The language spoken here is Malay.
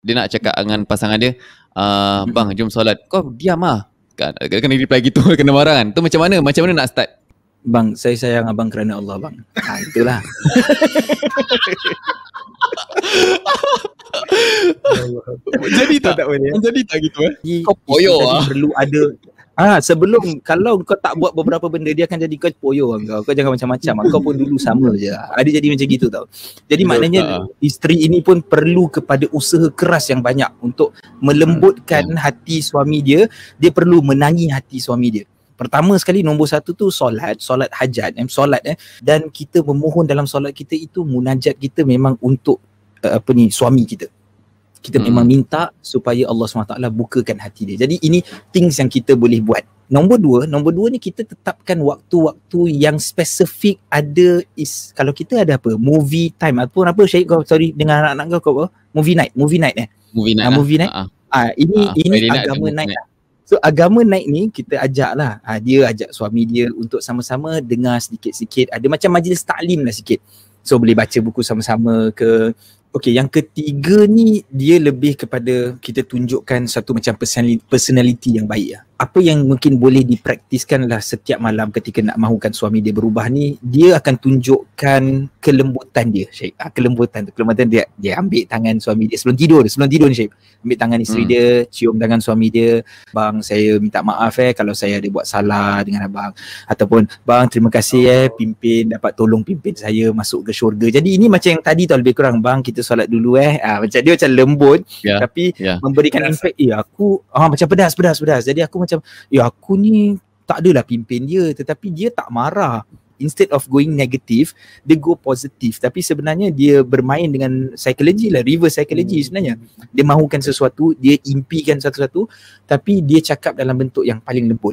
dia nak cakap dengan pasangan dia uh, bang jom solat kau diam ah kan kena, kena reply gitu kena marah kan tu macam mana macam mana nak start bang saya sayang abang kerana Allah bang ha itulah jadi tak, tak boleh. jadi tak gitu eh kau boyo ah perlu ada Ah sebelum kalau kau tak buat beberapa benda dia akan jadi kau poyo kau. Kau jangan macam-macam. Ah, kau pun dulu sama je. Ada ah, jadi macam gitu tau. Jadi Betul, maknanya uh. isteri ini pun perlu kepada usaha keras yang banyak untuk melembutkan hmm. hati suami dia. Dia perlu menangi hati suami dia. Pertama sekali nombor satu tu solat, solat hajat, eh, solat eh. Dan kita memohon dalam solat kita itu munajat kita memang untuk uh, apa ni suami kita kita hmm. memang minta supaya Allah SWT bukakan hati dia. Jadi ini things yang kita boleh buat. Nombor dua, nombor dua ni kita tetapkan waktu-waktu yang spesifik ada is kalau kita ada apa? Movie time ataupun apa Syahid kau sorry dengan anak-anak kau kau Movie night, movie night eh. Movie night. Ah, lah. movie night. Ah, ah, ah ini ah, ini agama night. night. Lah. So agama night ni kita ajak lah. Ha, dia ajak suami dia untuk sama-sama dengar sedikit-sikit. Ada macam majlis taklim lah sikit. So boleh baca buku sama-sama ke. Okay, yang ketiga ni dia lebih kepada kita tunjukkan satu macam personality yang baik lah. Apa yang mungkin boleh dipraktiskan lah setiap malam ketika nak mahukan suami dia berubah ni, dia akan tunjukkan kelembutan dia, Syed. Ha, kelembutan tu. Kelembutan dia, dia ambil tangan suami dia sebelum tidur. Sebelum tidur ni, Syed. Ambil tangan isteri hmm. dia, cium tangan suami dia. Bang, saya minta maaf eh kalau saya ada buat salah dengan abang. Ataupun, bang, terima kasih eh oh. pimpin dapat tolong pimpin saya masuk ke syurga. Jadi ini macam yang tadi tau lebih kurang, bang, kita kita solat dulu eh. Ah ha, macam dia macam lembut yeah. tapi yeah. memberikan pedas. impact. Ya aku ah macam pedas pedas pedas. Jadi aku macam ya aku ni tak adalah pimpin dia tetapi dia tak marah. Instead of going negative, dia go positive. Tapi sebenarnya dia bermain dengan psikologi lah, reverse psikologi hmm. sebenarnya. Dia mahukan sesuatu, dia impikan satu-satu tapi dia cakap dalam bentuk yang paling lembut.